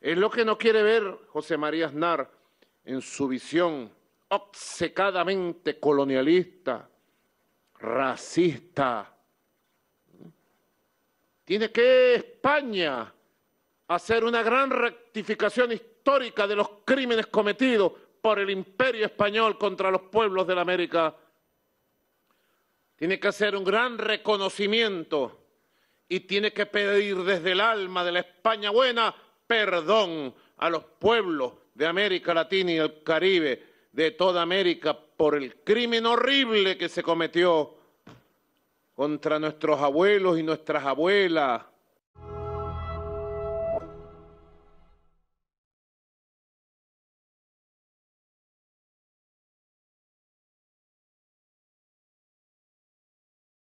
Es lo que no quiere ver José María Aznar en su visión obcecadamente colonialista, racista. Tiene que España hacer una gran rectificación histórica de los crímenes cometidos por el imperio español contra los pueblos de la América. Tiene que hacer un gran reconocimiento y tiene que pedir desde el alma de la España buena perdón a los pueblos de América Latina y el Caribe, de toda América, por el crimen horrible que se cometió contra nuestros abuelos y nuestras abuelas,